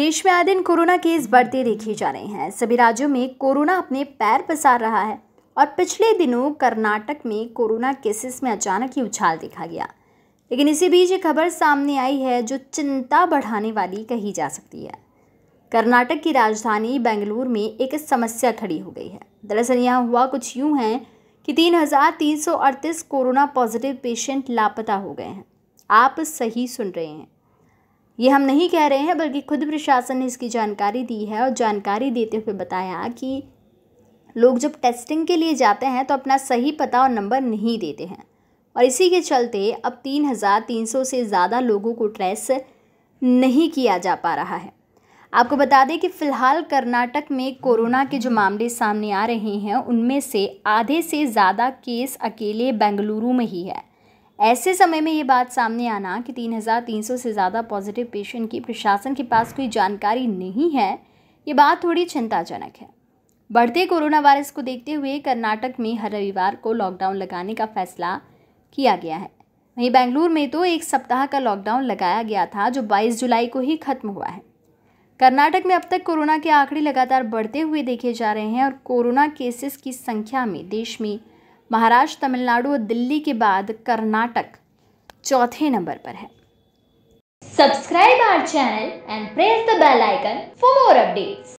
देश में आए दिन कोरोना केस बढ़ते देखे जा रहे हैं सभी राज्यों में कोरोना अपने पैर पसार रहा है और पिछले दिनों कर्नाटक में कोरोना केसेस में अचानक ही उछाल देखा गया लेकिन इसी बीच एक खबर सामने आई है जो चिंता बढ़ाने वाली कही जा सकती है कर्नाटक की राजधानी बेंगलुरु में एक समस्या खड़ी हो गई है दरअसल यहाँ हुआ कुछ यूँ है कि तीन हज़ार तीन सौ अड़तीस कोरोना पॉजिटिव पेशेंट लापता हो गए हैं आप सही सुन रहे हैं ये हम नहीं कह रहे हैं बल्कि खुद प्रशासन ने इसकी जानकारी दी है और जानकारी देते हुए बताया कि लोग जब टेस्टिंग के लिए जाते हैं तो अपना सही पता और नंबर नहीं देते हैं और इसी के चलते अब तीन हज़ार तीन सौ से ज़्यादा लोगों को ट्रेस नहीं किया जा पा रहा है आपको बता दें कि फ़िलहाल कर्नाटक में कोरोना के जो मामले सामने आ रहे हैं उनमें से आधे से ज़्यादा केस अकेले बेंगलुरु में ही है ऐसे समय में ये बात सामने आना कि 3,300 से ज़्यादा पॉजिटिव पेशेंट की प्रशासन के पास कोई जानकारी नहीं है ये बात थोड़ी चिंताजनक है बढ़ते कोरोना वायरस को देखते हुए कर्नाटक में हर रविवार को लॉकडाउन लगाने का फैसला किया गया है वहीं बेंगलुरु में तो एक सप्ताह का लॉकडाउन लगाया गया था जो 22 जुलाई को ही खत्म हुआ है कर्नाटक में अब तक कोरोना के आंकड़े लगातार बढ़ते हुए देखे जा रहे हैं और कोरोना केसेस की संख्या में देश में महाराष्ट्र तमिलनाडु और दिल्ली के बाद कर्नाटक चौथे नंबर पर है subscribe our channel and press the bell icon for more updates